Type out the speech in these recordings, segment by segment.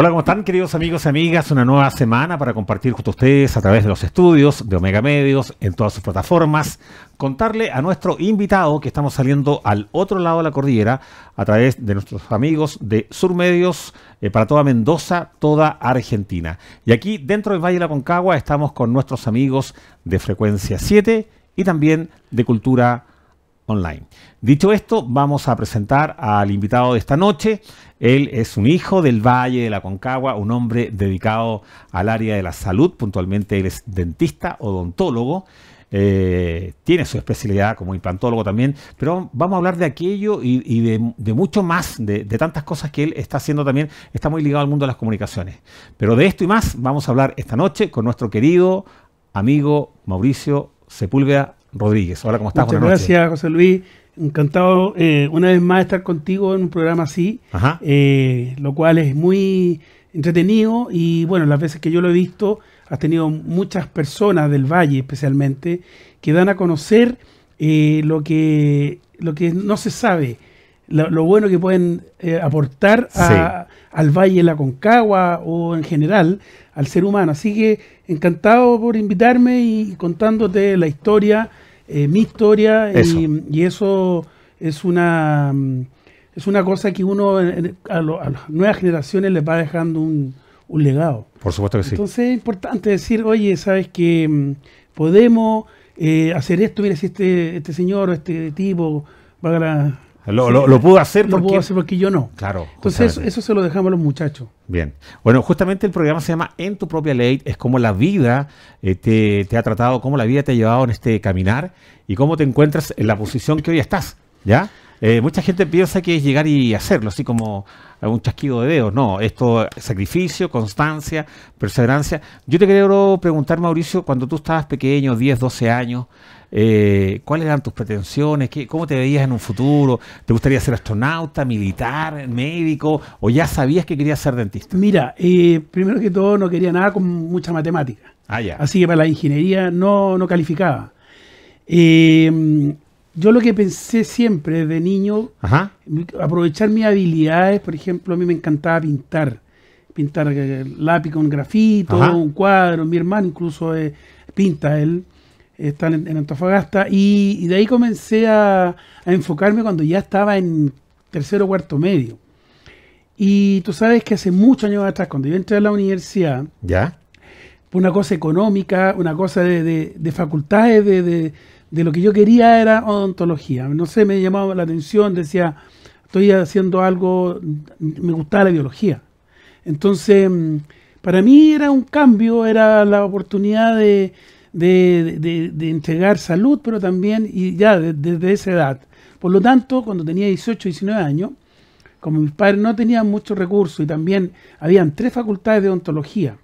Hola, ¿cómo están queridos amigos y amigas? Una nueva semana para compartir con ustedes a través de los estudios de Omega Medios en todas sus plataformas. Contarle a nuestro invitado que estamos saliendo al otro lado de la cordillera a través de nuestros amigos de Sur Medios eh, para toda Mendoza, toda Argentina. Y aquí dentro del Valle de la Concagua estamos con nuestros amigos de Frecuencia 7 y también de Cultura online. Dicho esto, vamos a presentar al invitado de esta noche. Él es un hijo del Valle de la Concagua, un hombre dedicado al área de la salud, puntualmente él es dentista, odontólogo. Eh, tiene su especialidad como implantólogo también, pero vamos a hablar de aquello y, de, mucho más, de, de, tantas cosas que él está haciendo también, está muy ligado al mundo de las comunicaciones. Pero de esto y más vamos a hablar esta noche con nuestro querido amigo Mauricio Sepúlveda Rodríguez. Hola, ¿cómo estás? Muchas gracias, José Luis. Encantado eh, una vez más estar contigo en un programa así, eh, lo cual es muy entretenido y bueno, las veces que yo lo he visto, has tenido muchas personas del valle especialmente que dan a conocer eh, lo, que, lo que no se sabe lo, bueno que pueden eh, aportar al Valle de la Concagua o en general al ser humano. Así que encantado por invitarme y contándote la historia, eh, mi historia, Y, eso es una, mm, es una cosa que uno a, las nuevas generaciones les va dejando un, un legado. Por supuesto que sí. Entonces es importante decir, oye, sabes que mm, podemos eh, hacer esto, mira, si este, este señor o este tipo, va a... Lo, pudo hacer lo porque... hacer porque yo no. Claro. Entonces eso, se lo dejamos a los muchachos. Bien. Bueno, justamente el programa se llama En tu propia ley. Es como la vida eh, te, ha tratado, cómo la vida te ha llevado en este caminar y cómo te encuentras en la posición que hoy estás. ¿Ya? Eh, mucha gente piensa que es llegar y hacerlo, así como un chasquido de dedos. No, esto sacrificio, constancia, perseverancia. Yo te quiero preguntar, Mauricio, cuando tú estabas pequeño, 10, 12 años, eh, ¿cuáles eran tus pretensiones? ¿Cómo te veías en un futuro? ¿Te gustaría ser astronauta, militar, médico? ¿O ya sabías que querías ser dentista? Mira, eh, primero que todo no quería nada con mucha matemática. Ah, Así que para la ingeniería no, calificaba. Eh, yo lo que pensé siempre desde niño, aprovechar mis habilidades, por ejemplo, a mí me encantaba pintar, pintar lápiz con grafito, un cuadro, mi hermano incluso pinta él están en, Antofagasta, y, de ahí comencé a, enfocarme cuando ya estaba en tercero o cuarto medio. Y tú sabes que hace muchos años atrás, cuando yo entré a la universidad, ¿Ya? una cosa económica, una cosa de, facultades, de, de lo que yo quería era odontología. No sé, me llamaba la atención, decía, estoy haciendo algo, me gustaba la biología. Entonces, mm, para mí era un cambio, era la oportunidad de, de, entregar salud, pero también, y ya desde esa edad. Por lo tanto, cuando tenía 18, 19 años, como mis padres no tenían muchos recursos y también habían tres facultades de odontología,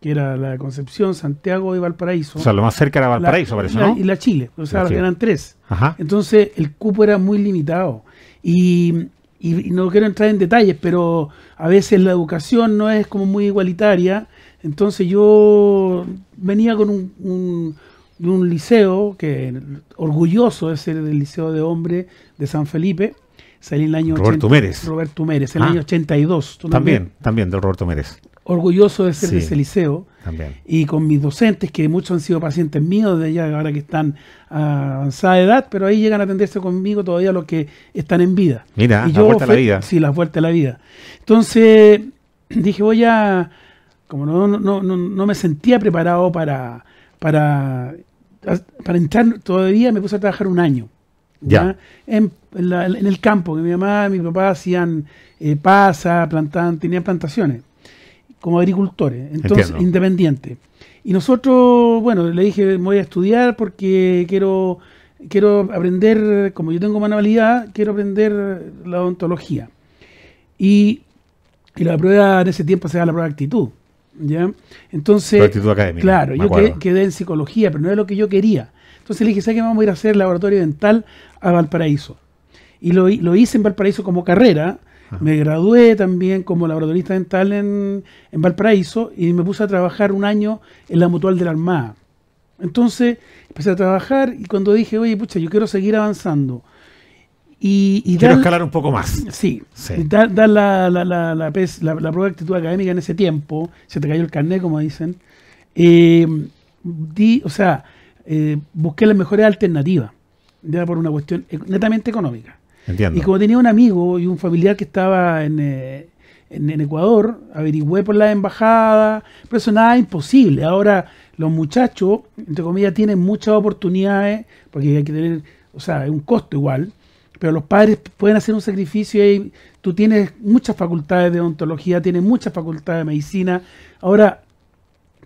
que era la de Concepción, Santiago y Valparaíso. O sea, lo más cerca era Valparaíso, parece, ¿no? y la Chile, o sea, eran tres. Entonces, el cupo era muy limitado. y, y, no quiero entrar en detalles, pero a veces la educación no es como muy igualitaria entonces yo venía con un, un, un liceo, que orgulloso de ser del Liceo de Hombre de San Felipe, salí en el año Roberto Roberto en el ah. año 82. También, también, también del Roberto Mérez. Orgulloso de ser de ese liceo. También. Y con mis docentes, que muchos han sido pacientes míos, de allá ahora que están a avanzada edad, pero ahí llegan a atenderse conmigo todavía los que están en vida. Mira, y yo la la vida. Sí, la vuelta a la vida. Entonces dije, voy a como no, no, me sentía preparado para, para, para entrar todavía, me puse a trabajar un año. ¿ya? En, el campo, que mi mamá y mi papá hacían eh, pasa, tenían plantaciones, como agricultores, entonces independiente. Y nosotros, bueno, le dije, voy a estudiar porque quiero, quiero aprender, como yo tengo manualidad, quiero aprender la odontología. Y, la prueba en ese tiempo se da la prueba de actitud. ¿ya? Entonces, claro, yo quedé, en psicología, pero no era lo que yo quería. Entonces le dije, ¿sabes qué? Vamos a ir a hacer laboratorio dental a Valparaíso. Y lo, hice en Valparaíso como carrera. Ah. Me gradué también como laboratorista dental en, en Valparaíso y me puse a trabajar un año en la Mutual de la Armada. Entonces empecé a trabajar y cuando dije, oye, pucha, yo quiero seguir avanzando, y, Quiero escalar un poco más. Sí, dar, la, la, prueba de actitud académica en ese tiempo, se te cayó el carnet, como dicen, eh, o sea, eh, busqué las mejores alternativas, ya por una cuestión netamente económica. Entiendo. Y como tenía un amigo y un familiar que estaba eh, en, Ecuador, averigüé por la embajada, pero eso nada imposible. Ahora los muchachos, entre comillas, tienen muchas oportunidades, porque hay que tener, o sea, un costo igual pero los padres pueden hacer un sacrificio y tú tienes muchas facultades de odontología, tienes muchas facultades de medicina. Ahora,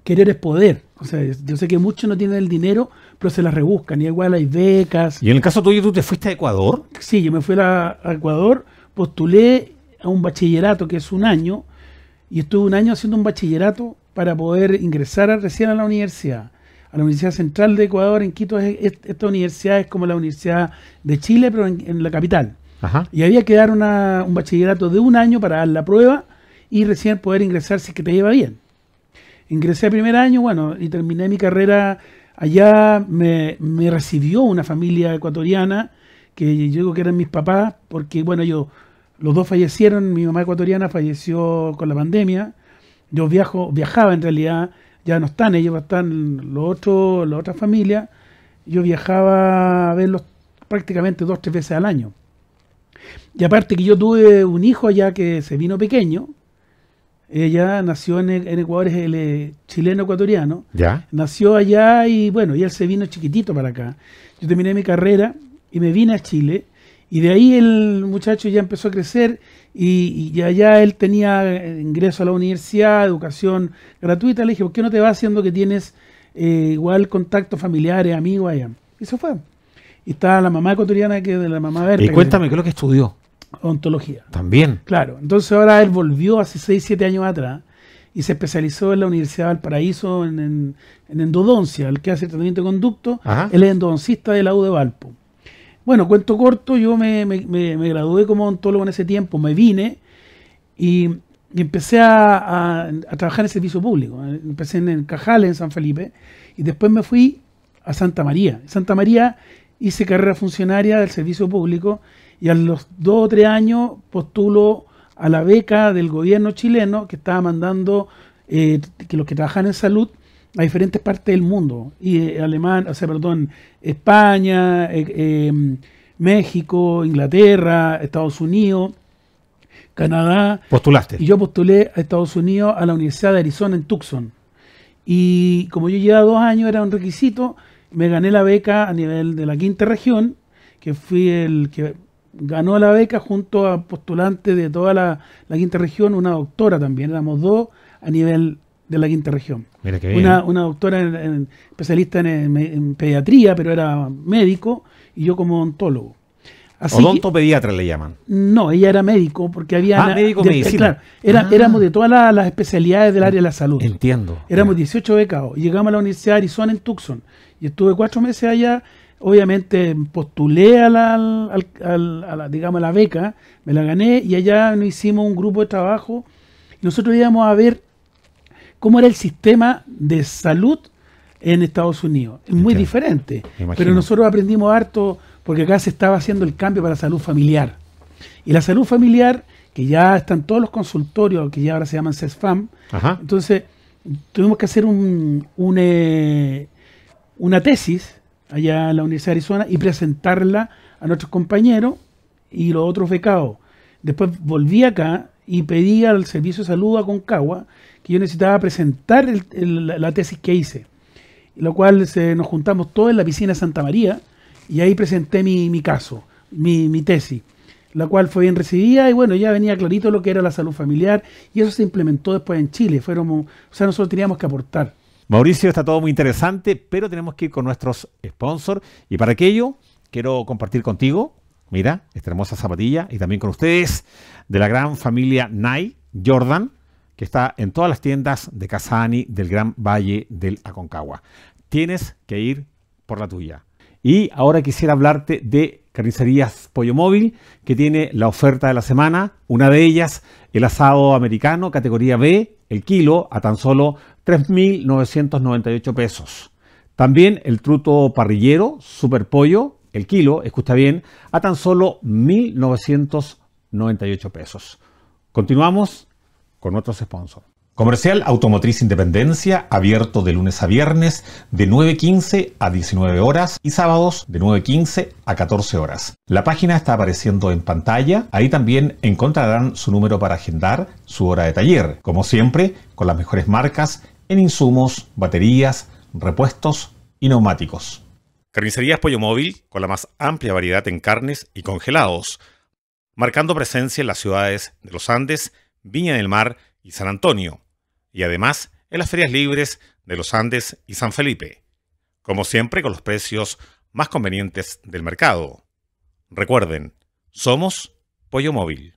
querer es poder. O sea, yo sé que muchos no tienen el dinero, pero se las rebuscan. Y igual hay becas. ¿Y en el caso tuyo, tú te fuiste a Ecuador? Sí, yo me fui a, Ecuador, postulé a un bachillerato que es un año, y estuve un año haciendo un bachillerato para poder ingresar recién a la universidad a la Universidad Central de Ecuador en Quito. esta universidad es como la Universidad de Chile, pero en, la capital. Y había que dar un bachillerato de un año para dar la prueba y recién poder ingresar si que te lleva bien. Ingresé a primer año, bueno, y terminé mi carrera allá. Me, recibió una familia ecuatoriana que yo digo que eran mis papás, porque bueno, yo, los dos fallecieron, mi mamá ecuatoriana falleció con la pandemia, yo viajo, viajaba en realidad ya no están ellos, están los otros, la otra familia. Yo viajaba a verlos prácticamente dos, o tres veces al año. Y aparte que yo tuve un hijo allá que se vino pequeño. Ella nació en, Ecuador, es el eh, chileno-ecuatoriano. ¿Ya? Nació allá y bueno, y él se vino chiquitito para acá. Yo terminé mi carrera y me vine a Chile. Y de ahí el muchacho ya empezó a crecer y, allá él tenía eh, ingreso a la universidad, educación gratuita. Le dije, ¿por qué no te va haciendo que tienes eh, igual contacto familiares, amigos allá? Y se fue. Y estaba la mamá ecuatoriana que de la mamá verde. Y cuéntame, ¿qué es lo que estudió? Ontología. También. Claro. Entonces ahora él volvió hace 6, 7 años atrás y se especializó en la Universidad de Valparaíso en, endodoncia, el que hace tratamiento de conducto. Él es endodoncista de la U de Valpo. Bueno, cuento corto, yo me, me, gradué como ontólogo en ese tiempo, me vine y, empecé a, trabajar en servicio público. Empecé en, Cajales, en San Felipe, y después me fui a Santa María. En Santa María hice carrera funcionaria del servicio público y a los dos o tres años postulo a la beca del gobierno chileno que estaba mandando eh, que los que trabajan en salud a diferentes partes del mundo. Y eh, alemán, perdón, España, eh, eh, México, Inglaterra, Estados Unidos, Canadá. Postulaste. Y yo postulé a Estados Unidos a la Universidad de Arizona en Tucson. Y como yo llevaba dos años, era un requisito, me gané la beca a nivel de la quinta región, que fui el que ganó la beca junto a postulantes de toda la quinta región, una doctora también, éramos dos a nivel de la quinta región. Mira Una, una, doctora especialista en, pediatría, pero era médico, y yo como odontólogo. Odontopediatra le llaman. No, ella era médico, porque había. Ah, médico era, ah. éramos de todas las, especialidades del área de la salud. Entiendo. Éramos 18 becados. Llegamos a la Universidad de Arizona en Tucson. Y estuve cuatro meses allá. Obviamente postulé a la, digamos, la beca, me la gané y allá nos hicimos un grupo de trabajo. Nosotros íbamos a ver cómo era el sistema de salud en Estados Unidos. Es muy diferente. Pero nosotros aprendimos harto porque acá se estaba haciendo el cambio para salud familiar. Y la salud familiar, que ya están todos los consultorios, que ya ahora se llaman CESFAM, entonces tuvimos que hacer eh, una tesis allá en la Universidad de Arizona y presentarla a nuestros compañeros y los otros becados. Después volví acá y pedí al Servicio de Salud a Concagua que yo necesitaba presentar la, tesis que hice, lo cual se, nos juntamos todos en la piscina Santa María y ahí presenté mi, caso, mi, tesis, la cual fue bien recibida y bueno, ya venía clarito lo que era la salud familiar y eso se implementó después en Chile, fueron, o sea, nosotros teníamos que aportar. Mauricio, está todo muy interesante, pero tenemos que ir con nuestros sponsors y para aquello quiero compartir contigo, mira, esta hermosa zapatilla y también con ustedes de la gran familia Nike Jordan que está en todas las tiendas de Casani del Gran Valle del Aconcagua. Tienes que ir por la tuya. Y ahora quisiera hablarte de Carnicerías Pollo Móvil, que tiene la oferta de la semana. Una de ellas, el asado americano, categoría B, el kilo, a tan solo 3.998 pesos. También el truto parrillero, super pollo, el kilo, escucha bien, a tan solo 1.998 pesos. Continuamos con otros sponsors. Comercial Automotriz Independencia, abierto de lunes a viernes de 9.15 a 19 horas y sábados de 9.15 a 14 horas. La página está apareciendo en pantalla, ahí también encontrarán su número para agendar su hora de taller, como siempre, con las mejores marcas en insumos, baterías, repuestos y neumáticos. Carnicerías Pollo Móvil, con la más amplia variedad en carnes y congelados, marcando presencia en las ciudades de los Andes, Viña del Mar y San Antonio, y además en las ferias libres de los Andes y San Felipe, como siempre con los precios más convenientes del mercado. Recuerden, somos Pollo Móvil.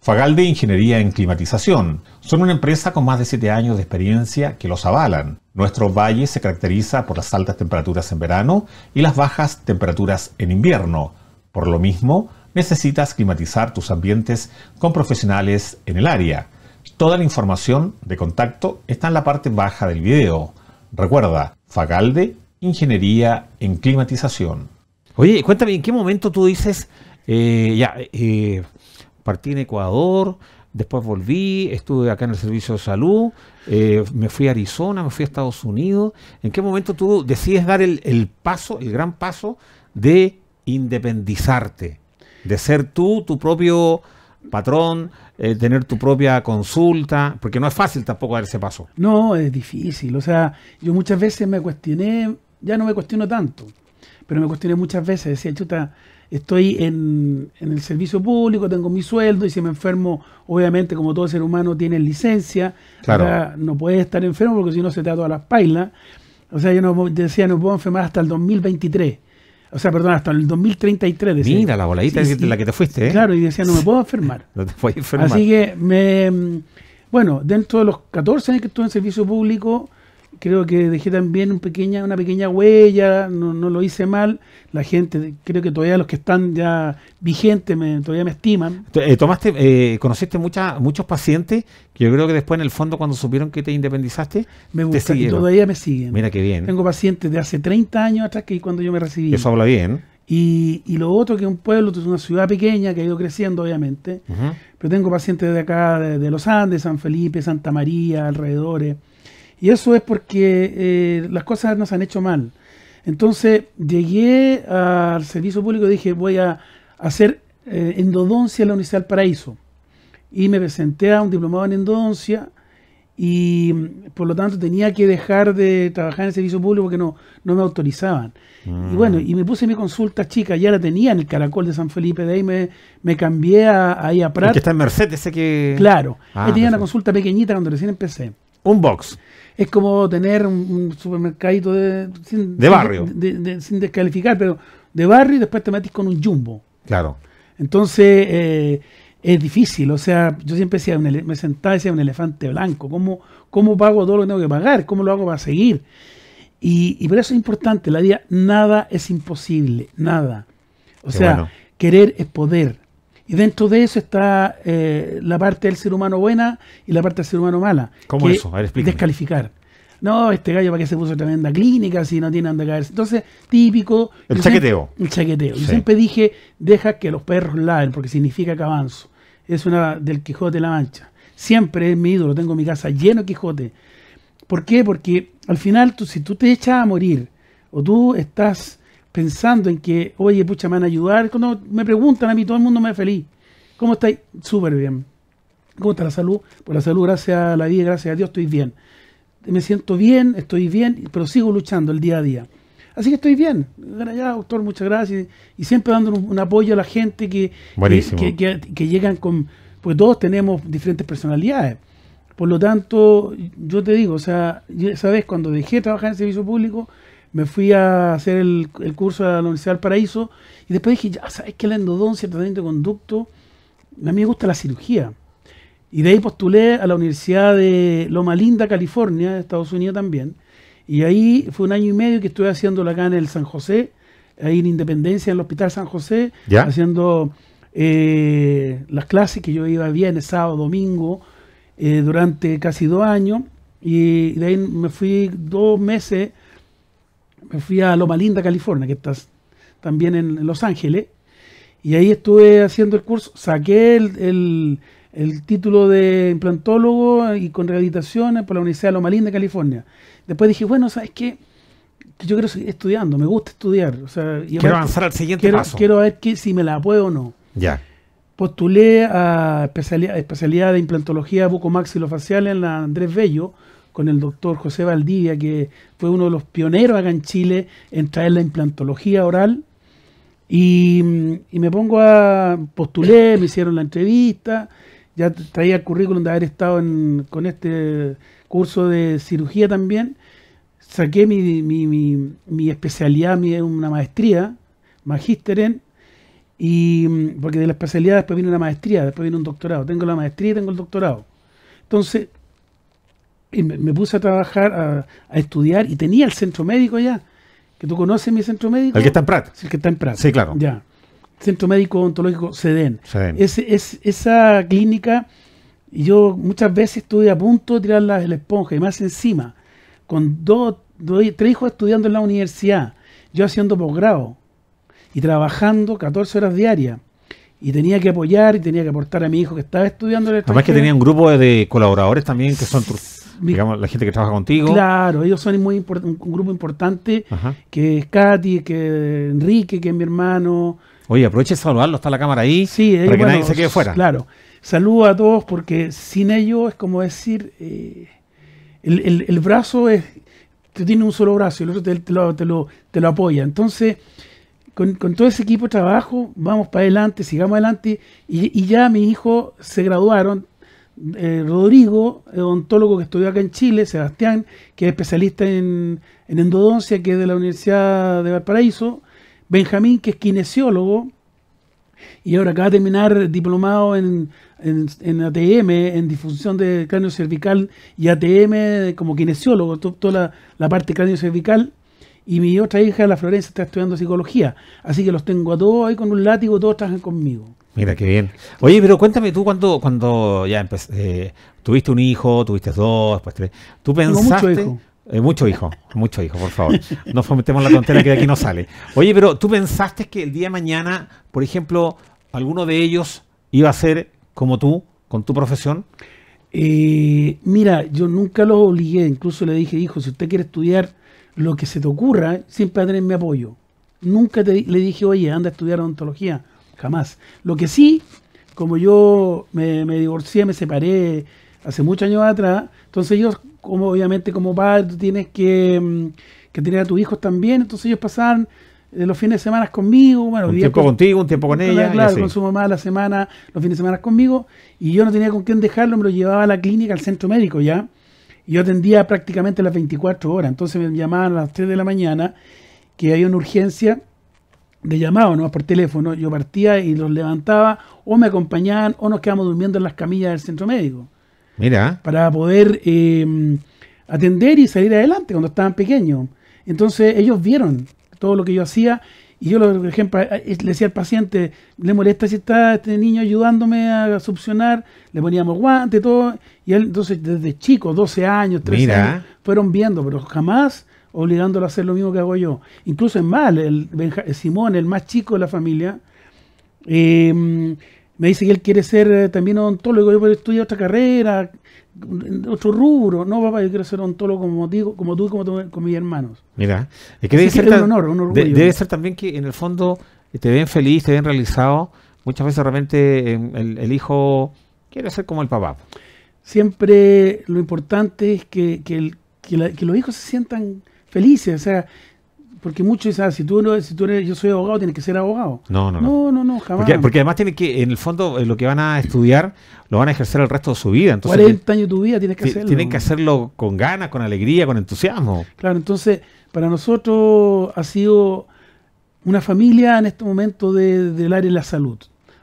Fagalde Ingeniería en Climatización. Son una empresa con más de 7 años de experiencia que los avalan. Nuestro valle se caracteriza por las altas temperaturas en verano y las bajas temperaturas en invierno. Por lo mismo, necesitas climatizar tus ambientes con profesionales en el área. Toda la información de contacto está en la parte baja del video. Recuerda, Fagalde, Ingeniería en Climatización. Oye, cuéntame, ¿en qué momento tú dices, eh, ya, eh, partí en Ecuador, después volví, estuve acá en el Servicio de Salud, eh, me fui a Arizona, me fui a Estados Unidos. ¿En qué momento tú decides dar el paso, el gran paso de independizarte? de ser tú tu propio patrón, eh, tener tu propia consulta, porque no es fácil tampoco dar ese paso. No, es difícil. O sea, yo muchas veces me cuestioné, ya no me cuestiono tanto, pero me cuestioné muchas veces. Decía, chuta, estoy en, el servicio público, tengo mi sueldo y si me enfermo, obviamente, como todo ser humano, tiene licencia. no puedes estar enfermo porque si no se te da todas las pailas. O sea, yo no, decía, no puedo enfermar hasta el 2023 o sea, perdón, hasta el 2033. Decía. Mira, la boladita sí, la que te fuiste. ¿eh? Claro, y decía, no me puedo enfermar. no te puedes enfermar. Así que, me, mm, bueno, dentro de los 14 años que estuve en servicio público, creo que dejé también un pequeña, una pequeña huella, no, no, lo hice mal. La gente, creo que todavía los que están ya vigentes todavía me estiman. Eh, tomaste, eh, conociste muchos pacientes que yo creo que después en el fondo cuando supieron que te independizaste, me te todavía me siguen. Mira qué bien. Tengo pacientes de hace 30 años atrás que cuando yo me recibí. Eso habla bien. Y, lo otro que es un pueblo, es una ciudad pequeña que ha ido creciendo, obviamente. Pero tengo pacientes de acá, de, los Andes, San Felipe, Santa María, alrededores. Y eso es porque eh, las cosas nos han hecho mal. Entonces llegué al servicio público y dije, voy a hacer eh, endodoncia en la Universidad del Paraíso. Y me presenté a un diplomado en endodoncia y por lo tanto tenía que dejar de trabajar en el servicio público porque no, me autorizaban. Y bueno, mm. y me puse mi consulta chica, ya la tenía en el Caracol de San Felipe, de ahí me, cambié a, ahí a Prat. está en mercedes sé que... Claro, yo ah, tenía una consulta pequeñita cuando recién empecé. Un box. Es como tener un, supermercadito de, barrio. sin descalificar, pero de barrio y después te metes con un jumbo. Claro. Entonces eh, es difícil. O sea, yo siempre decía, me sentaba y decía un elefante blanco. ¿Cómo, ¿Cómo pago todo lo que tengo que pagar? ¿Cómo lo hago para seguir? Y, por eso es importante, la vida, nada es imposible, nada. O sea, querer es poder. Y dentro de eso está eh, la parte del ser humano buena y la parte del ser humano mala. ¿Cómo eso? A ver, descalificar. No, este gallo para qué se puso tremenda clínica si no tiene donde caerse. Entonces, típico. El chaqueteo. el chaqueteo. Yo siempre dije, deja que los perros laven, porque significa que avanzo. Es una del Quijote de la Mancha. Siempre es mi ídolo, tengo mi casa lleno de Quijote. ¿Por qué? Porque al final, tú, si tú te echas a morir o tú estás pensando en que, oye, pucha, me van a ayudar. Cuando me preguntan a mí, todo el mundo me ve feliz. ¿Cómo estáis? Súper bien. ¿Cómo está la salud? Pues la salud, gracias a la vida, gracias a Dios, estoy bien. Me siento bien, estoy bien, pero sigo luchando el día a día. Así que estoy bien. Gracias, doctor, muchas gracias. Y siempre dando un, apoyo a la gente que que, que, llegan con... Pues todos tenemos diferentes personalidades. Por lo tanto, yo te digo, o sea, sabes, cuando dejé trabajar en servicio público, me fui a hacer el, curso a la Universidad del Paraíso y después dije, ya sabes que la endodoncia, el tratamiento de conducto, a mí me gusta la cirugía. Y de ahí postulé a la Universidad de Loma Linda, California, de Estados Unidos también. Y ahí fue un año y medio que estuve haciendo la en el San José, ahí en Independencia, en el Hospital San José, haciendo eh, las clases que yo iba viernes, sábado, domingo, eh, durante casi dos años. Y de ahí me fui dos meses me fui a Loma Linda, California, que está también en, Los Ángeles, y ahí estuve haciendo el curso, saqué el, título de implantólogo y con rehabilitaciones por la Universidad de Loma Linda, California. Después dije, bueno, ¿sabes qué? Yo quiero seguir estudiando, me gusta estudiar. quiero avanzar al siguiente quiero, paso. Quiero ver que, si me la puedo o no. Ya. Postulé a especialidad, especialidad de implantología bucomaxilofacial en la Andrés Bello, con el doctor José Valdivia, que fue uno de los pioneros acá en Chile en traer la implantología oral. Mm, y, me pongo a postulé, me hicieron la entrevista, ya traía el currículum de haber estado en, con este curso de cirugía también. Saqué mi, mi, mi, mi una maestría, magíster en, y, mm, porque de la especialidad después viene una maestría, después viene un doctorado. Tengo la maestría y tengo el doctorado. Entonces, y me, puse a trabajar, a, estudiar, y tenía el centro médico ya. Que tú conoces mi centro médico. El que está en Prat. Sí, el que está en Prat. Sí, claro. Ya. Centro Médico Ontológico CEDEN. esa clínica, yo muchas veces estuve a punto de tirar la, esponja, y más encima, con dos, tres hijos estudiando en la universidad, yo haciendo posgrado y trabajando 14 horas diarias y tenía que apoyar y tenía que aportar a mi hijo que estaba estudiando en el Además que tenía un grupo de colaboradores también que son digamos, la gente que trabaja contigo. Claro, ellos son muy un grupo importante, que es Katy, que es Enrique, que es mi hermano. Oye, aproveche de saludarlo, está la cámara ahí, sí, para que nadie se quede fuera. Claro, saludo a todos porque sin ellos es como decir, eh, el, brazo es, tú tienes un solo brazo y el otro te, lo, apoya. Entonces... Con, todo ese equipo de trabajo, vamos para adelante, sigamos adelante. Y, y, ya mis hijos se graduaron, eh, Rodrigo, odontólogo que estudió acá en Chile, Sebastián, que es especialista en, endodoncia, que es de la Universidad de Valparaíso, Benjamín, que es kinesiólogo, y ahora acaba de terminar diplomado en, ATM, en difusión de cráneo cervical y ATM como kinesiólogo, toda la, la parte cráneo cervical. Y mi otra hija, la Florencia, está estudiando psicología. Así que los tengo a todos ahí con un látigo, todos trabajan conmigo. Mira, qué bien. Oye, pero cuéntame, tú cuando, cuando ya eh, tuviste un hijo, tuviste dos, después pues tres, tú pensaste... Mucho hijo. Eh, mucho hijo, mucho hijo, por favor. No fomentemos la tontera que de aquí no sale. Oye, pero tú pensaste que el día de mañana, por ejemplo, alguno de ellos iba a ser como tú, con tu profesión. Eh, mira, yo nunca lo obligué, incluso le dije, hijo, si usted quiere estudiar lo que se te ocurra, siempre va a tener mi apoyo. Nunca le dije, oye, anda a estudiar odontología jamás. Lo que sí, como yo me, divorcié, me separé hace muchos años atrás, entonces ellos, como obviamente como padre, tú tienes que, mm, tener a tus hijos también, entonces ellos pasaban de eh, los fines de semana conmigo, bueno, un tiempo contigo, un tiempo con ella, claro, con su mamá la semana, los fines de semana conmigo, y yo no tenía con quién dejarlo, me lo llevaba a la clínica, al centro médico ya, y yo atendía prácticamente las 24 horas, entonces me llamaban a las 3 de la mañana, que había una urgencia, de llamado, ¿no? Por teléfono, yo partía y los levantaba, o me acompañaban, o nos quedábamos durmiendo en las camillas del centro médico. Mira. Para poder em, atender y salir adelante cuando estaban pequeños. Entonces ellos vieron todo lo que yo hacía y yo, por ejemplo, le decía al paciente, le molesta si está este niño ayudándome a succionar, le poníamos guante, todo. Y él, entonces, desde chico, 12 años, 13 años, fueron viendo, pero jamás obligándolo a hacer lo mismo que hago yo. Incluso es mal, el Simón, el más chico de la familia, eh, me dice que él quiere ser eh, también odontólogo, yo estudiar otra carrera, mm, otro rubro. No, papá, yo quiero ser odontólogo como, digo, como tú y como, con mis hermanos. Mira, debe, ser, también que en el fondo te ven feliz, te ven realizado. Muchas veces realmente em, el, hijo quiere ser como el papá. Siempre lo importante es que los hijos se sientan felices, o sea, porque muchos dicen, ah, si tú, no, si tú eres, yo soy abogado, tienes que ser abogado. No, no, no. No, no, jamás. Porque, además tiene que, en el fondo, eh, lo que van a estudiar, lo van a ejercer el resto de su vida. Entonces, 40 años de tu vida tienes que hacerlo. Tienen que hacerlo con ganas, con alegría, con entusiasmo. Claro, entonces, para nosotros ha sido una familia en este momento del área de la salud.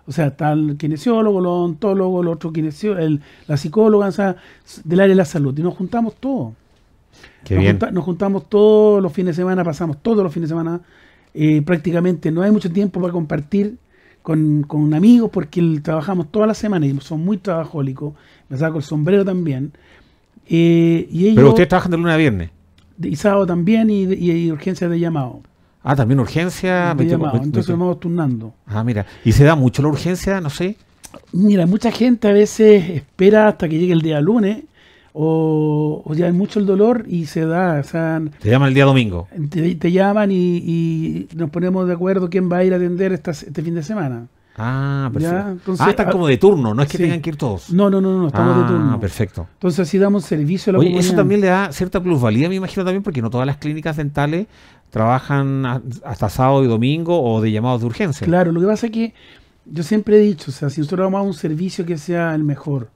O sea, está el kinesiólogo, el odontólogo, el otro el, la psicóloga, o sea, del área de la salud. Y nos juntamos todos nos, juntamos todos los fines de semana, pasamos todos los fines de semana. Eh, prácticamente no hay mucho tiempo para compartir con, con amigos porque trabajamos todas las semanas y son muy trabajólicos. Me saco el sombrero también. Eh, y Pero ustedes trabajan de lunes a viernes. De, y sábado también y, y, urgencias de llamado. Ah, también urgencia. entonces nos vamos turnando. Ah, mira. ¿Y se da mucho la urgencia? No sé. Mira, mucha gente a veces espera hasta que llegue el día lunes o, ya hay mucho el dolor y se da. O sea, te llaman el día domingo. Te, llaman y, nos ponemos de acuerdo quién va a ir a atender este fin de semana. Ah, perfecto. ah, están ah, como de turno, no es que tengan que ir todos. No, no, no, estamos de ah, turno. Ah, perfecto. Entonces así damos servicio a la Oye, Eso también le da cierta plusvalía, me imagino también, porque no todas las clínicas dentales trabajan hasta sábado y domingo o de llamados de urgencia. Claro, lo que pasa es que yo siempre he dicho, o sea, si nosotros vamos a un servicio que sea el mejor,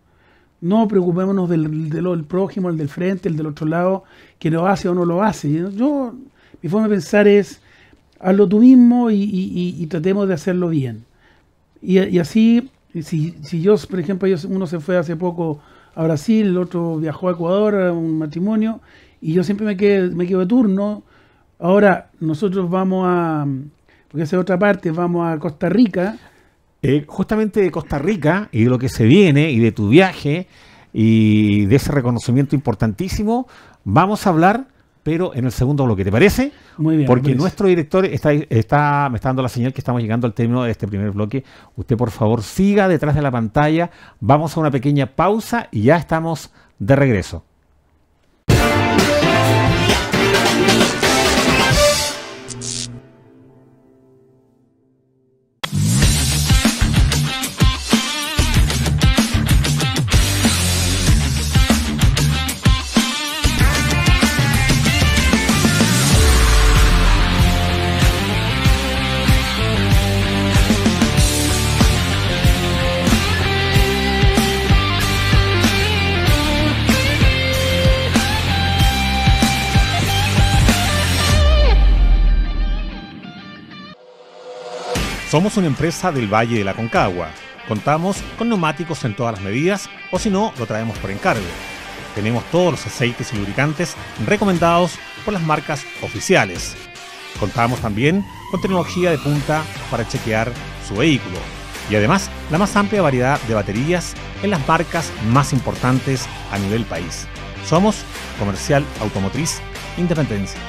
no preocupémonos del, del, prójimo, el del frente, el del otro lado, que lo hace o no lo hace. Yo, mi forma de pensar es, hazlo tú mismo y, tratemos de hacerlo bien. Y, así, si, yo, por ejemplo, uno se fue hace poco a Brasil, el otro viajó a Ecuador a un matrimonio, y yo siempre me, me quedo de turno. Ahora, nosotros vamos a, porque esa es otra parte, vamos a Costa Rica. Eh, justamente de Costa Rica y de lo que se viene y de tu viaje y de ese reconocimiento importantísimo, vamos a hablar, pero en el segundo bloque, ¿te parece? Muy bien. Porque nuestro director está, está, me está dando la señal que estamos llegando al término de este primer bloque. Usted, por favor, siga detrás de la pantalla. Vamos a una pequeña pausa y ya estamos de regreso. Somos una empresa del Valle de la Concagua. Contamos con neumáticos en todas las medidas o si no, lo traemos por encargo. Tenemos todos los aceites y lubricantes recomendados por las marcas oficiales. Contamos también con tecnología de punta para chequear su vehículo y además la más amplia variedad de baterías en las marcas más importantes a nivel país. Somos Comercial Automotriz Independencia.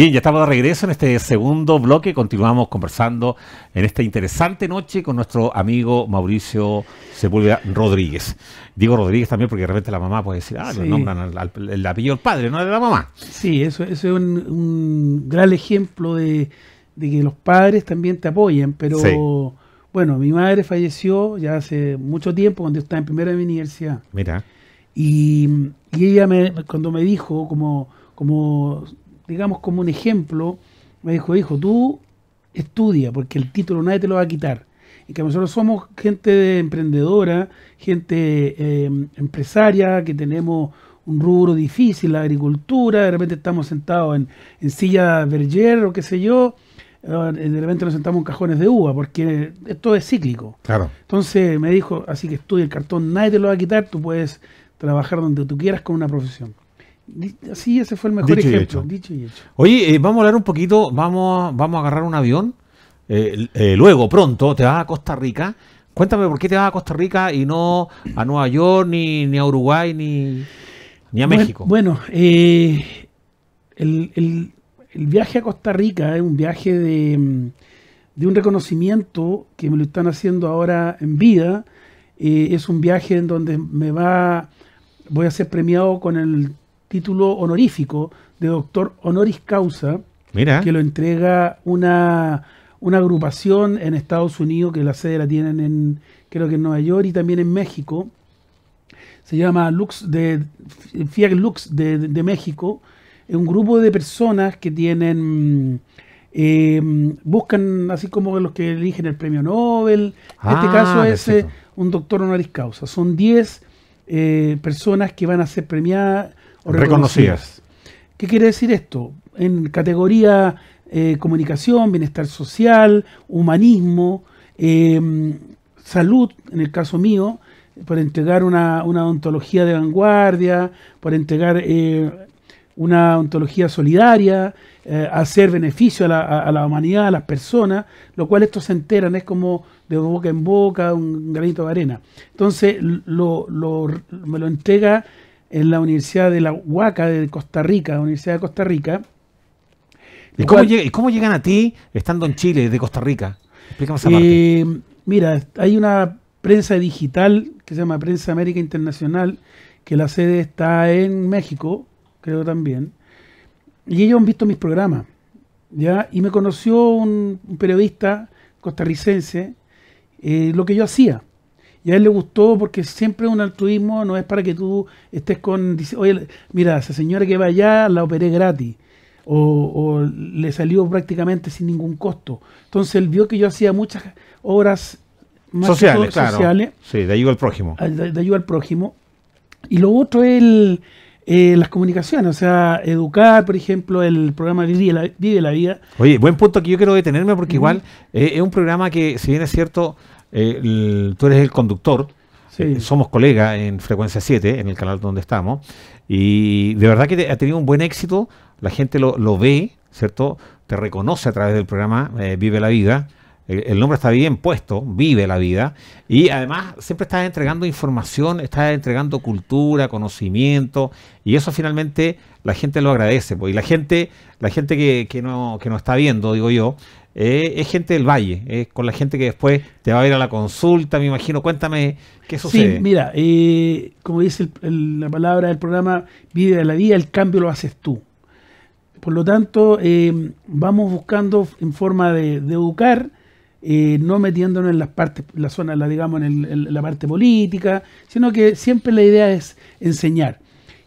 Bien, ya estamos de regreso en este segundo bloque. Continuamos conversando en esta interesante noche con nuestro amigo Mauricio Sepúlveda Rodríguez. Digo Rodríguez también porque de repente la mamá puede decir, ah, lo nombran al, el apellido del padre, no de la mamá. Sí, eso, es un, gran ejemplo de, que los padres también te apoyen pero bueno, mi madre falleció ya hace mucho tiempo cuando estaba en primera de universidad. Mira. Y, ella cuando me dijo como como digamos, como un ejemplo, me dijo, hijo, tú estudia, porque el título nadie te lo va a quitar. Y que nosotros somos gente emprendedora, gente em, empresaria, que tenemos un rubro difícil, la agricultura, de repente estamos sentados en, silla verger o qué sé yo, ah, de repente nos sentamos en cajones de uva, porque esto es cíclico. Claro. Entonces me dijo, así que estudia el cartón, nadie te lo va a quitar, tú puedes trabajar donde tú quieras con una profesión. Sí, ese fue el mejor ejemplo. Oye, eh, vamos a hablar un poquito, vamos, vamos a agarrar un avión. Eh, eh, luego, pronto, te vas a Costa Rica. Cuéntame por qué te vas a Costa Rica y no a Nueva York, ni, a Uruguay, ni, a México. Bueno, el, el, viaje a Costa Rica es un viaje de, de, un reconocimiento que me lo están haciendo ahora en vida. es un viaje en donde me va voy a ser premiado con el título honorífico de doctor honoris causa, que lo entrega una, agrupación en Estados Unidos, que la sede la tienen en, creo que en Nueva York y también en México. Se llama Lux de FIAC Lux de, México. Es un grupo de personas que tienen em, buscan así como los que eligen el premio Nobel. en este ah, caso es eh, un doctor honoris causa. Son 10 eh, personas que van a ser premiadas reconocidas. ¿Qué quiere decir esto? En categoría eh, comunicación, bienestar social, humanismo, em, salud, en el caso mío, por entregar una, ontología de vanguardia, por entregar eh, una ontología solidaria, eh, hacer beneficio a la, humanidad, a las personas, lo cual estos se enteran, es como de boca en boca, un granito de arena. Entonces lo, me lo entrega en la Universidad de la Huaca de Costa Rica, Universidad de Costa Rica. ¿Y cómo, llegan a ti estando en Chile, de Costa Rica? Explícame esa parte. Eh, mira, hay una prensa digital que se llama Prensa América Internacional, que la sede está en México, creo también. Y ellos han visto mis programas. ¿ya? Y me conoció un, periodista costarricense eh, lo que yo hacía. Y a él le gustó porque siempre un altruismo no es para que tú estés con, oye, mira, esa señora que va allá la operé gratis. O, le salió prácticamente sin ningún costo. Entonces él vio que yo hacía muchas obras sociales, sí, de ayuda al prójimo. De, ayuda al prójimo. Y lo otro es el, eh, las comunicaciones, o sea, educar, por ejemplo, el programa Vive la, Vida. Oye, buen punto que yo quiero detenerme porque igual eh, es un programa que, si bien es cierto, eh, tú eres el conductor, eh, somos colegas en Frecuencia 7, en el canal donde estamos, y de verdad que ha tenido un buen éxito, la gente lo, ve, ¿cierto? Te reconoce a través del programa eh, Vive la Vida el, nombre está bien puesto, vive la vida, y además siempre estás entregando información, estás entregando cultura, conocimiento, y eso finalmente la gente lo agradece, pues, y la gente, la gente que, que, no, está viendo, digo yo, eh, es gente del valle, es con la gente que después te va a ir a la consulta, me imagino. Cuéntame qué sucede. Sí, mira, eh, como dice la palabra del programa, vive la vida, el cambio lo haces tú. Por lo tanto, eh, vamos buscando en forma de, de educar eh, no metiéndonos en las partes, la zona, la, digamos, en, la parte política, sino que siempre la idea es enseñar.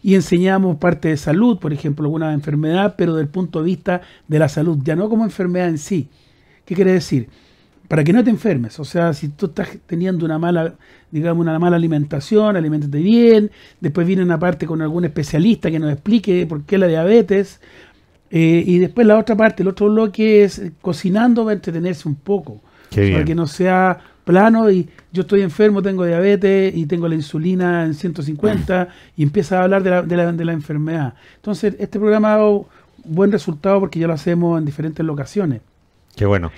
Y enseñamos parte de salud, por ejemplo, alguna enfermedad, pero del punto de vista de la salud, ya no como enfermedad en sí. ¿Qué quiere decir? Para que no te enfermes, o sea, si tú estás teniendo una mala, digamos, una mala alimentación, alimentate bien, después viene una parte con algún especialista que nos explique por qué la diabetes, eh, y después la otra parte, el otro bloque es cocinando para entretenerse un poco. Para que no sea plano y yo estoy enfermo, tengo diabetes y tengo la insulina en 150 y empieza a hablar de la, de la, enfermedad. Entonces, este programa ha dado buen resultado porque ya lo hacemos en diferentes locaciones. Qué bueno.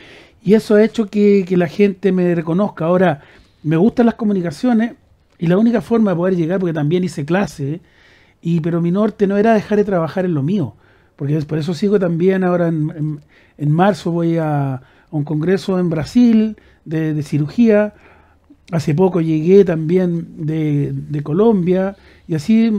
Y eso ha hecho que, que la gente me reconozca. Ahora, me gustan las comunicaciones y la única forma de poder llegar, porque también hice clase, y, pero mi norte no era dejar de trabajar en lo mío porque por eso sigo también ahora en, marzo voy a, un congreso en Brasil de, cirugía, hace poco llegué también de, Colombia y así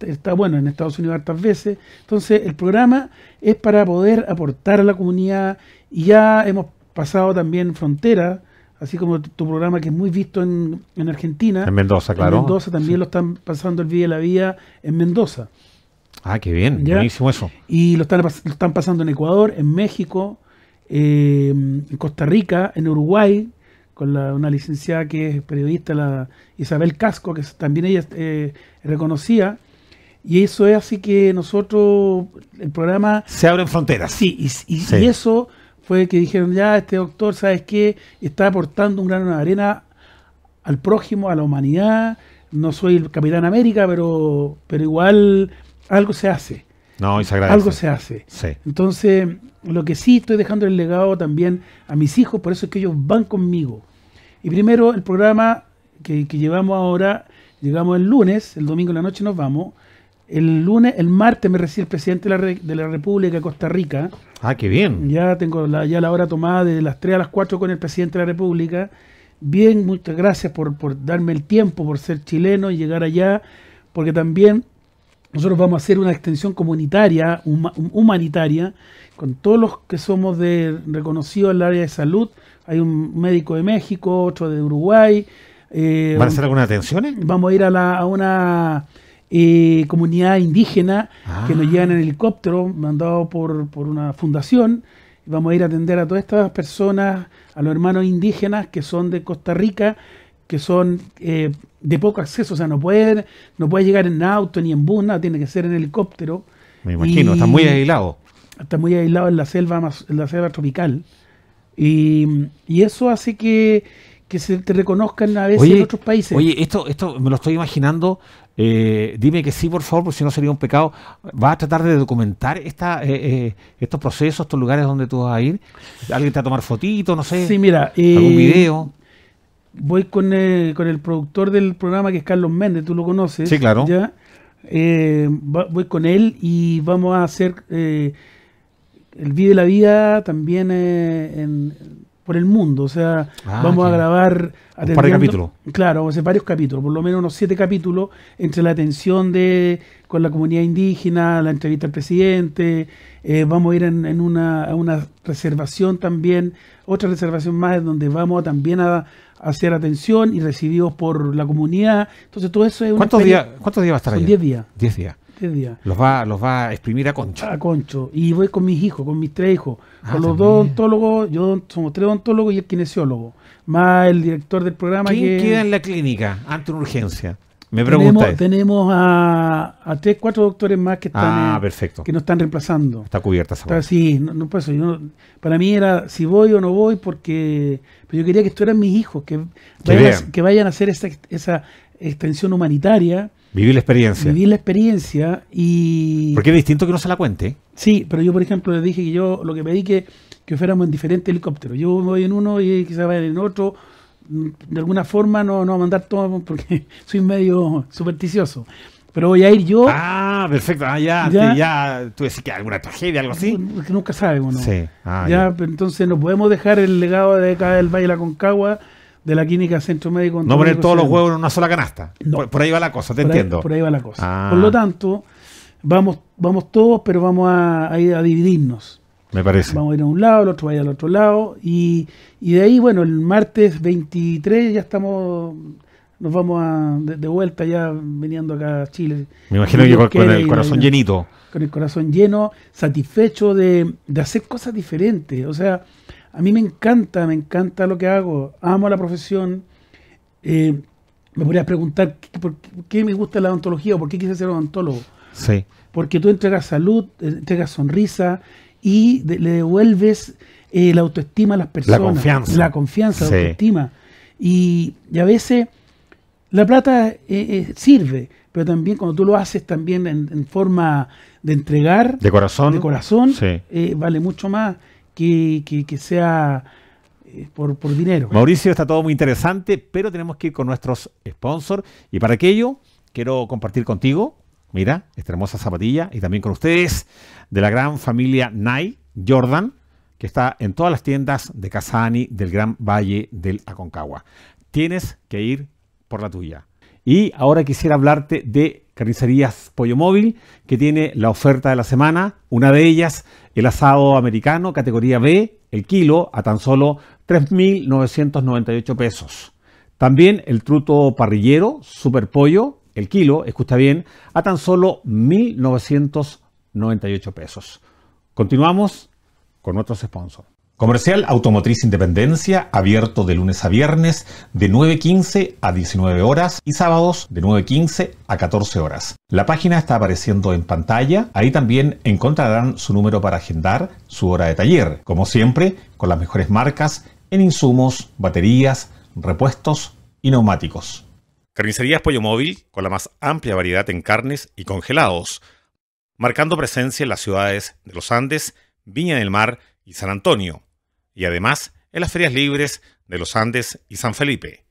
está bueno en Estados Unidos hartas veces. Entonces el programa es para poder aportar a la comunidad y ya hemos pasado también frontera, así como tu, programa que es muy visto en, Argentina. En Mendoza, claro. En Mendoza también lo están pasando el Día de la Vida en Mendoza. Ah, qué bien, ¿ya? buenísimo eso. Y lo están, pasando en Ecuador, en México, eh, en Costa Rica, en Uruguay, con una licenciada que es periodista, la Isabel Casco, que también ella eh, reconocía. Y eso es así que nosotros, el programa... Se abren fronteras. Sí, y, eso fue que dijeron, ya, este doctor, ¿sabes qué? Está aportando un gran de arena al prójimo, a la humanidad. No soy el Capitán América, pero, pero igual algo se hace. No, y se Algo se hace. Sí. Entonces, lo que sí estoy dejando el legado también a mis hijos, por eso es que ellos van conmigo. Y primero, el programa que, llevamos ahora, llegamos el lunes, el domingo en la noche nos vamos. El lunes, el martes me recibe el presidente de la, de la República de Costa Rica. Ah, qué bien. Ya tengo la, ya la hora tomada de las 3 a las 4 con el presidente de la República. Bien, muchas gracias por, por darme el tiempo, por ser chileno y llegar allá, porque también nosotros vamos a hacer una extensión comunitaria, humanitaria, con todos los que somos de, reconocidos en el área de salud. Hay un médico de México, otro de Uruguay. Eh, ¿Van a hacer alguna atención? Vamos a ir a, una eh, comunidad indígena que nos ah. llevan en helicóptero, mandado por, por una fundación. Vamos a ir a atender a todas estas personas, a los hermanos indígenas que son de Costa Rica que son eh, de poco acceso, o sea, no puede, no puede llegar en auto ni en bus, nada, tiene que ser en helicóptero. Me imagino, está muy aislado. Está muy aislado en la selva, en la selva tropical. Y, y eso hace que, se te reconozcan a veces en otros países. Oye, esto, esto me lo estoy imaginando. Eh, dime que sí, por favor, porque si no sería un pecado. ¿Vas a tratar de documentar esta, eh, estos procesos, estos lugares donde tú vas a ir? ¿Alguien te va a tomar fotito, no sé? Sí, mira. ¿Algún video? voy con el, con el productor del programa, que es Carlos Méndez, tú lo conoces. Sí, claro. Ya. Eh, voy con él y vamos a hacer eh, el el de la Vida también eh, por el mundo. O sea, ah, vamos a grabar. Un par de capítulos. Claro, vamos a varios capítulos, por lo menos unos siete capítulos, entre la atención de con la comunidad indígena, la entrevista al presidente. vamos a ir en, una, a una reservación también, otra reservación más, donde vamos también a hacer atención y recibidos por la comunidad. Entonces todo eso es ¿Cuántos, días, va a estar ahí? 10 días. 10 días. Diez días. Los va, los va a exprimir a concho. A concho. Y voy con mis hijos, con mis tres hijos. Ah, con los dos odontólogos, yo somos tres odontólogos y el kinesiólogo. Más el director del programa. ¿Quién queda en la clínica ante una urgencia? Me tenemos, a, a, tres, cuatro doctores más que están ah, eh, que nos están reemplazando. Está cubierta esa Sí, pues, no, para mí era si voy o no voy porque pero yo quería que estuvieran mis hijos, que vayan, a, que vayan a hacer esa, esa extensión humanitaria. Vivir la experiencia. Vivir la experiencia y... Porque es distinto que no se la cuente. Sí, pero yo, por ejemplo, les dije que yo lo que pedí que, que fuéramos en diferentes helicópteros. Yo voy en uno y quizás vayan en otro de alguna forma no, no a mandar todo porque soy medio supersticioso. Pero voy a ir yo. Ah, perfecto. Ah, ya, ya, tú decís que alguna tragedia, algo así. Que nunca sabemos. Ah, ya, entonces nos podemos dejar el legado de acá del baile de la Concagua de la clínica Centro Médico. No poner todos los huevos en una sola canasta. Por, ahí va la cosa, te entiendo. por ahí va la cosa. Ah. Por lo tanto, vamos, vamos todos, pero vamos a, ir a dividirnos. Me parece. Vamos a ir a un lado, el otro va al otro lado. Y, de ahí, bueno, el martes 23 ya estamos, nos vamos de, vuelta ya viniendo acá a Chile. Me imagino que con, el corazón llenito. Con el corazón lleno, satisfecho de, hacer cosas diferentes. O sea, a mí me encanta, me encanta lo que hago. Amo la profesión. Eh, me podrías preguntar por qué me gusta la odontología o por qué quise ser odontólogo. Sí. Porque tú entregas salud, eh, entregas sonrisa, y le devuelves eh, la autoestima a las personas. La confianza. La confianza, la autoestima. Y, a veces la plata eh, eh, sirve, pero también cuando tú lo haces también en, forma de entregar. De corazón. De corazón, vale mucho más que, que, sea... Por, por, dinero. Mauricio, está todo muy interesante, pero tenemos que ir con nuestros sponsors. Y para aquello, quiero compartir contigo Mira, esta hermosa zapatilla. Y también con ustedes de la gran familia Nike Jordan, que está en todas las tiendas de Casani del Gran Valle del Aconcagua. Tienes que ir por la tuya. Y ahora quisiera hablarte de Carnicerías Pollo Móvil, que tiene la oferta de la semana. Una de ellas, el asado americano, categoría B, el kilo, a tan solo 3.998 pesos. También el truto parrillero, super pollo, el kilo, escucha bien, a tan solo 1.998 pesos. Continuamos con otros sponsors. Comercial Automotriz Independencia, abierto de lunes a viernes de 9.15 a 19 horas y sábados de 9.15 a 14 horas. La página está apareciendo en pantalla, ahí también encontrarán su número para agendar su hora de taller, como siempre, con las mejores marcas en insumos, baterías, repuestos y neumáticos. Carnicerías Pollo Móvil, con la más amplia variedad en carnes y congelados, marcando presencia en las ciudades de Los Andes, Viña del Mar y San Antonio, y además en las ferias libres de Los Andes y San Felipe,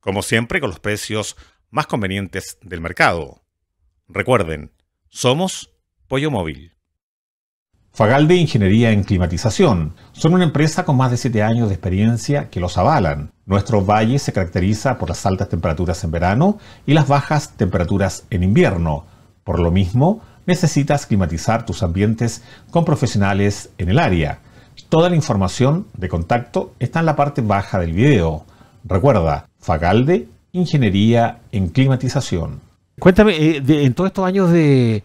como siempre con los precios más convenientes del mercado. Recuerden, somos Pollo Móvil. Fagalde Ingeniería en Climatización. Son una empresa con más de 7 años de experiencia que los avalan. Nuestro valle se caracteriza por las altas temperaturas en verano y las bajas temperaturas en invierno. Por lo mismo, necesitas climatizar tus ambientes con profesionales en el área. Toda la información de contacto está en la parte baja del video. Recuerda, Fagalde Ingeniería en Climatización. Cuéntame, eh, en todos estos años de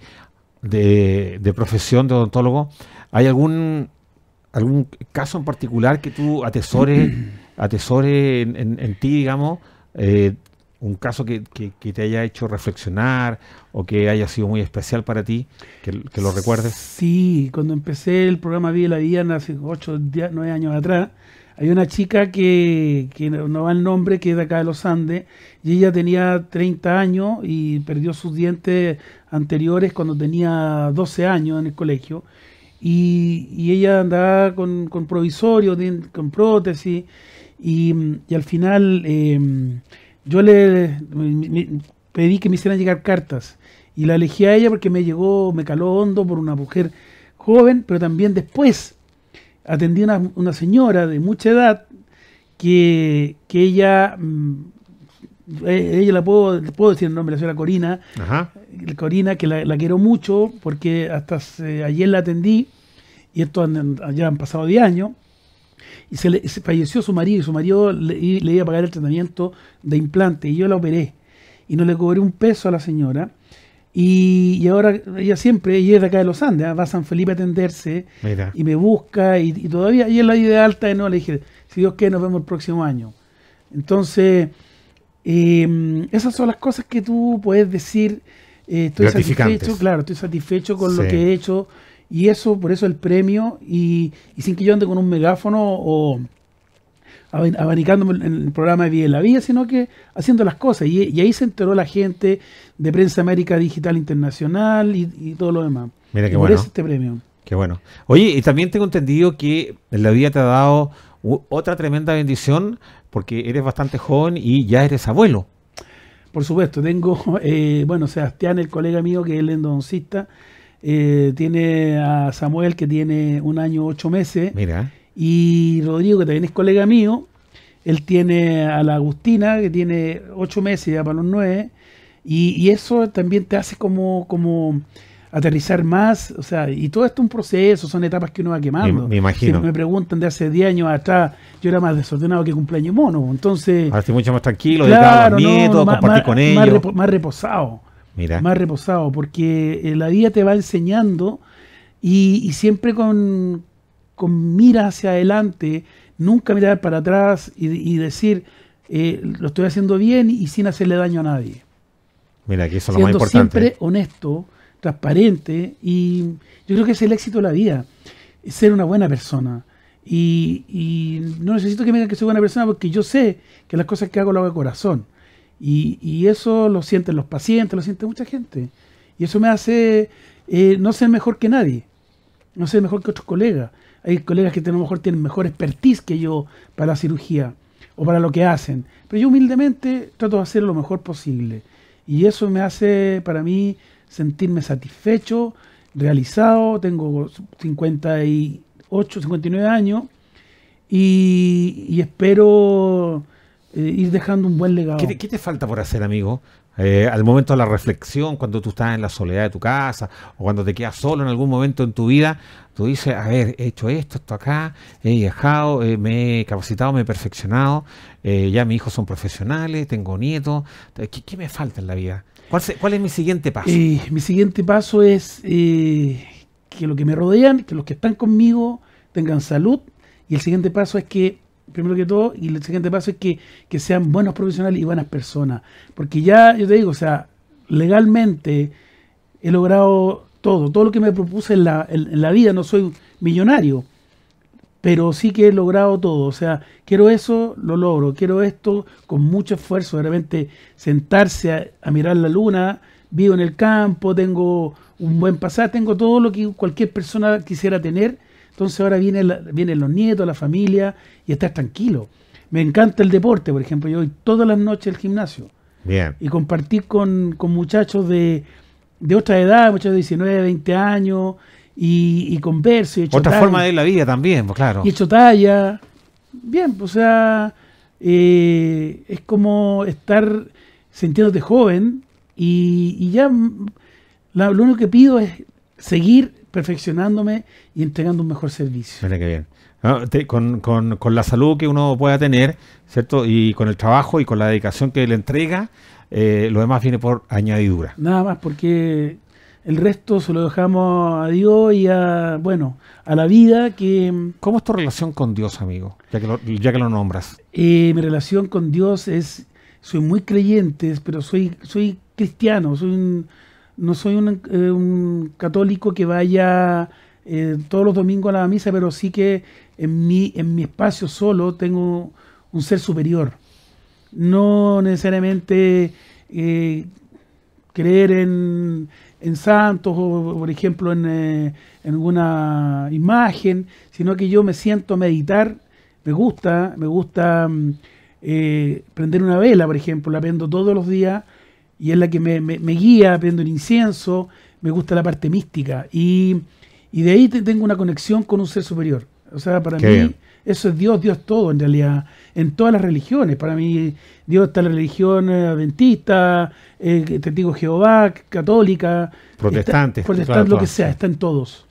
de, profesión de odontólogo, ¿hay algún, caso en particular que tú atesores, atesores en, ti, digamos? Eh, un caso que, te haya hecho reflexionar o que haya sido muy especial para ti, que, lo recuerdes. Sí, cuando empecé el programa Vida la Vida hace 8, 9 años atrás, hay una chica que, no va el nombre, que es de acá de los Andes, y ella tenía 30 años y perdió sus dientes anteriores cuando tenía 12 años en el colegio. Y, ella andaba con, provisorio, con prótesis, y, al final em, yo le pedí que me hicieran llegar cartas. Y la elegí a ella porque me llegó, me caló hondo por una mujer joven, pero también después atendí a una, una, señora de mucha edad que, ella, mm, eh, ella la puedo, puedo decir el nombre, la señora Corina, Corina, que la, quiero mucho porque hasta ayer la atendí y esto ya han pasado 10 años. Y se, le, falleció su marido y su marido le, le, iba a pagar el tratamiento de implante y yo la operé y no le cobré un peso a la señora y, ahora ella siempre, ella es de acá de los Andes, ¿ah? va a San Felipe a atenderse y me busca y, todavía, y es la idea alta de no, le dije, si Dios quiere nos vemos el próximo año. Entonces, em, esas son las cosas que tú puedes decir, eh, estoy satisfecho, claro, estoy satisfecho con lo que he hecho y eso, por eso el premio y, y sin que yo ande con un megáfono o abanicándome en el programa de Vida en la Vía, sino que haciendo las cosas. Y, ahí se enteró la gente de Prensa América Digital Internacional y, todo lo demás. Mira qué bueno. este premio. Qué bueno. Oye, y también tengo entendido que la vida te ha dado otra tremenda bendición porque eres bastante joven y ya eres abuelo. Por supuesto, tengo, eh, bueno, Sebastián, el colega mío que es lendoncista, eh, tiene a Samuel que tiene un año ocho meses. Mira y Rodrigo, que también es colega mío, él tiene a la Agustina, que tiene ocho meses ya para los nueve, y, eso también te hace como, como aterrizar más, o sea, y todo esto es un proceso, son etapas que uno va quemando. Me, me imagino. Si me preguntan de hace diez años atrás, yo era más desordenado que cumpleaños mono, entonces... mucho más tranquilo, con ellos. Más, reposado, Mira. más reposado, porque eh, la vida te va enseñando... y, siempre con, con mira hacia adelante, nunca mirar para atrás y, decir, eh, lo estoy haciendo bien y sin hacerle daño a nadie. Mira, que eso es lo más importante. Siempre honesto, transparente y yo creo que es el éxito de la vida, ser una buena persona. Y, no necesito que me digan que soy buena persona porque yo sé que las cosas que hago lo hago de corazón. Y, eso lo sienten los pacientes, lo siente mucha gente. Y eso me hace eh, no ser mejor que nadie, no ser mejor que otros colegas, hay colegas que a lo mejor tienen mejor expertise que yo para la cirugía o para lo que hacen. Pero yo humildemente trato de hacer lo mejor posible. Y eso me hace para mí sentirme satisfecho, realizado. Tengo 58, 59 años y, y espero eh, ir dejando un buen legado. ¿Qué te, falta por hacer, amigo? Eh, al momento de la reflexión, cuando tú estás en la soledad de tu casa o cuando te quedas solo en algún momento en tu vida, tú dices, a ver, he hecho esto, esto acá, he viajado, eh, me he capacitado, me he perfeccionado, eh, ya mis hijos son profesionales, tengo nietos, ¿qué, me falta en la vida? ¿Cuál, cuál es mi siguiente paso? mi siguiente paso es que lo que me rodean, que los que están conmigo tengan salud y el siguiente paso es que primero que todo, y el siguiente paso es que, sean buenos profesionales y buenas personas. Porque ya, yo te digo, o sea, legalmente he logrado todo, todo lo que me propuse en la, en, la vida, no soy millonario, pero sí que he logrado todo, o sea, quiero eso, lo logro, quiero esto con mucho esfuerzo, realmente sentarse a, a mirar la luna, vivo en el campo, tengo un buen pasar, tengo todo lo que cualquier persona quisiera tener entonces ahora viene vienen los nietos, la familia y estás tranquilo. Me encanta el deporte, por ejemplo, yo voy todas las noches al gimnasio. Bien. Y compartir con, muchachos de, de otra edad, muchachos de 19, 20 años, y, y otra forma de la vida también, pues, claro. Y hecho talla. Bien, pues, o sea, eh, es como estar sintiéndote joven y, ya lo único que pido es seguir perfeccionándome y entregando un mejor servicio. Mira qué bien. Ah, con, la salud que uno pueda tener, ¿cierto? Y con el trabajo y con la dedicación que le entrega, eh, lo demás viene por añadidura. Nada más, porque el resto se lo dejamos a Dios y a, bueno, a la vida que... Mm, ¿Cómo es tu relación con Dios, amigo? Ya que lo, ya que lo nombras. Eh, mi relación con Dios es, soy muy creyente, pero soy, soy cristiano, soy un no soy eh, un, católico que vaya eh, todos los domingos a la misa, pero sí que en mi, en mi espacio solo tengo un ser superior. No necesariamente eh, creer en, santos o, por ejemplo, en, en alguna imagen, sino que yo me siento a meditar. Me gusta, me gusta mm, prender una vela, por ejemplo, la prendo todos los días y es la que me, guía, prendo el incienso, me gusta la parte mística y, de ahí tengo una conexión con un ser superior. O sea, para mí eso es Dios, Dios todo en realidad, en todas las religiones. Para mí Dios está en la religión eh, adventista, eh, te digo Jehová, católica, protestante, lo que sea, está en todos.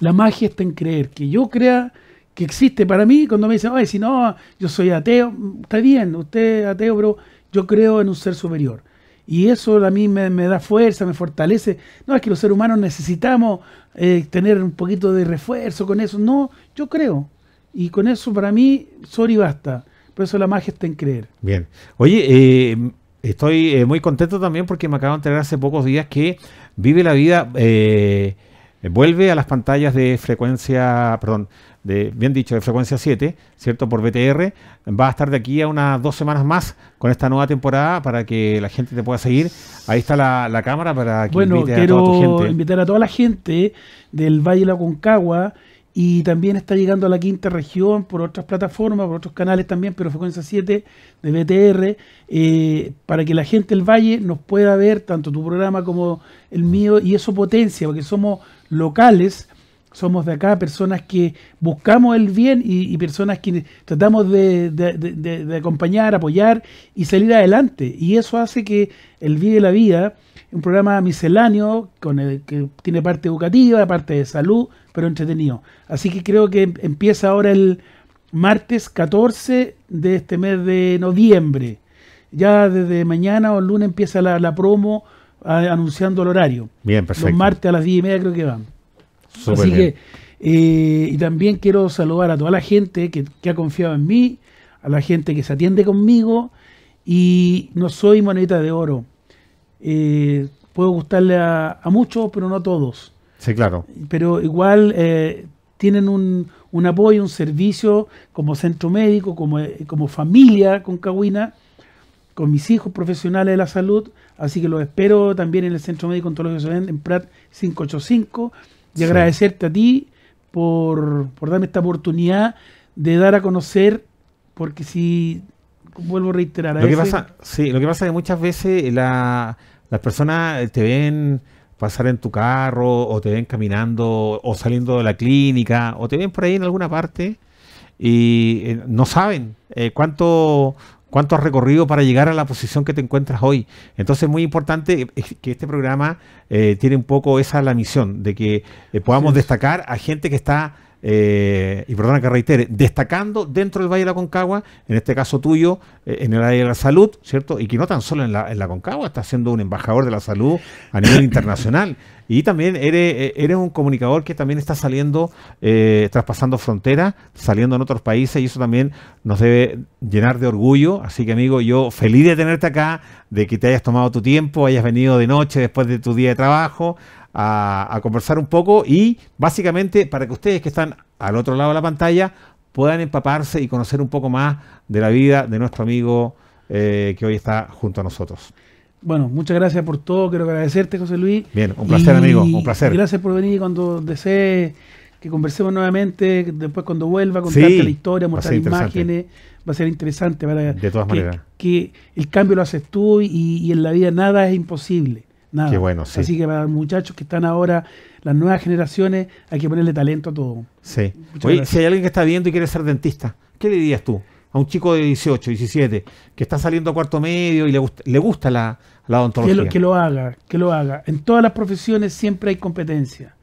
La magia está en creer, que yo crea que existe. Para mí, cuando me dicen, ay, si no, yo soy ateo, está bien, usted es ateo, pero yo creo en un ser superior. Y eso a mí me, da fuerza, me fortalece. No es que los seres humanos necesitamos eh, tener un poquito de refuerzo con eso. No, yo creo. Y con eso para mí, y basta. Por eso la magia está en creer. Bien. Oye, eh, estoy eh, muy contento también porque me acabo de enterar hace pocos días que vive la vida... Eh, vuelve a las pantallas de frecuencia, perdón, de, bien dicho, de frecuencia 7, ¿cierto? Por BTR. Va a estar de aquí a unas dos semanas más con esta nueva temporada para que la gente te pueda seguir. Ahí está la, cámara para que invite a toda tu gente. invitar a toda la gente del Valle de la Concagua y también está llegando a la quinta región por otras plataformas, por otros canales también, pero frecuencia 7 de BTR, eh, para que la gente del Valle nos pueda ver tanto tu programa como el mío y eso potencia, porque somos locales, somos de acá, personas que buscamos el bien y, personas que tratamos de, acompañar, apoyar y salir adelante. Y eso hace que el Vive la Vida, un programa misceláneo con el que tiene parte educativa, parte de salud, pero entretenido. Así que creo que em, empieza ahora el martes 14 de este mes de noviembre. Ya desde mañana o lunes empieza la, la promo anunciando el horario. Bien, perfecto. Los martes a las 10 y media creo que van. Así que, eh, y también quiero saludar a toda la gente que, ha confiado en mí, a la gente que se atiende conmigo, y no soy moneda de oro. Eh, puedo gustarle a, muchos, pero no a todos. Sí, claro. Pero igual eh, tienen un, apoyo, un servicio como centro médico, como, como familia con Cahuina con mis hijos profesionales de la salud, así que los espero también en el Centro Médico Ontológico en Prat 585 y agradecerte a ti por, darme esta oportunidad de dar a conocer, porque si vuelvo a reiterar. lo, que pasa, sí, lo que pasa es que muchas veces las personas eh, te ven pasar en tu carro o te ven caminando o saliendo de la clínica o te ven por ahí en alguna parte y eh, no saben eh, cuánto cuánto has recorrido para llegar a la posición que te encuentras hoy. Entonces es muy importante eh, que este programa eh, tiene un poco esa la misión, de que eh, podamos destacar a gente que está eh, y perdona que reitere, destacando dentro del Valle de la Concagua, en este caso tuyo, eh, en el área de la salud, ¿cierto? Y que no tan solo en la, en Concagua, está siendo un embajador de la salud a nivel internacional. Y también eres, eh, eres un comunicador que también está saliendo, traspasando fronteras, saliendo en otros países, y eso también nos debe llenar de orgullo. Así que, amigo, yo feliz de tenerte acá, de que te hayas tomado tu tiempo, hayas venido de noche después de tu día de trabajo a, conversar un poco y básicamente para que ustedes que están al otro lado de la pantalla puedan empaparse y conocer un poco más de la vida de nuestro amigo eh, que hoy está junto a nosotros. Bueno, muchas gracias por todo. Quiero agradecerte, José Luis. Bien, un placer, amigo. Un placer. Gracias por venir cuando desee que conversemos nuevamente. Después, cuando vuelva, contarte la historia, mostrar imágenes. Va a ser interesante. de todas que, maneras. Que el cambio lo haces tú y en la vida nada es imposible bueno, sí. Así que para los muchachos que están ahora, las nuevas generaciones, hay que ponerle talento a todo. Sí. Oye, si hay alguien que está viendo y quiere ser dentista, ¿qué le dirías tú? A un chico de 18, 17, que está saliendo a cuarto medio y le gusta, le gusta la, la odontología. que lo haga, que lo haga. En todas las profesiones siempre hay competencia.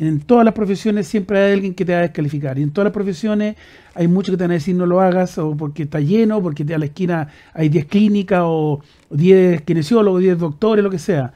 En todas las profesiones siempre hay alguien que te va a descalificar. Y en todas las profesiones hay muchos que te van a decir no lo hagas, o porque está lleno, porque a la esquina hay 10 clínicas, o 10 kinesiólogos, 10 doctores, lo que sea.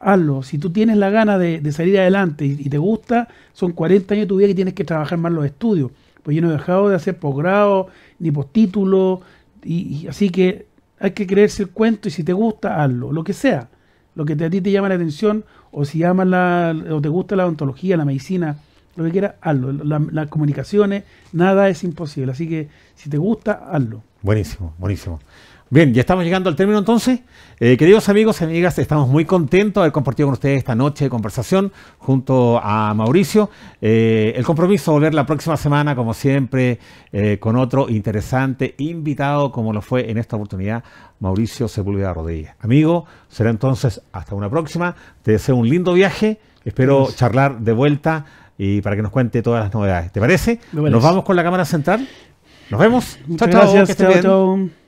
Hazlo. Si tú tienes la gana de, salir adelante y, te gusta, son 40 años de tu vida que tienes que trabajar más los estudios. Pues yo no he dejado de hacer posgrado, ni postítulo, y así que hay que creerse el cuento y si te gusta, hazlo, lo que sea lo que a ti te llama la atención o si amas la, o te gusta la odontología, la medicina, lo que quieras, hazlo. las comunicaciones, nada es imposible. Así que si te gusta, hazlo. Buenísimo, buenísimo. Bien, ya estamos llegando al término entonces. Eh, queridos amigos y amigas, estamos muy contentos de haber compartido con ustedes esta noche de conversación junto a Mauricio. Eh, el compromiso volver la próxima semana, como siempre, eh, con otro interesante invitado, como lo fue en esta oportunidad Mauricio Sepúlveda Rodríguez. Amigo, será entonces hasta una próxima. Te deseo un lindo viaje. Espero charlar de vuelta y para que nos cuente todas las novedades. ¿Te parece? Nos vamos con la cámara central. Nos vemos. Chao, chao.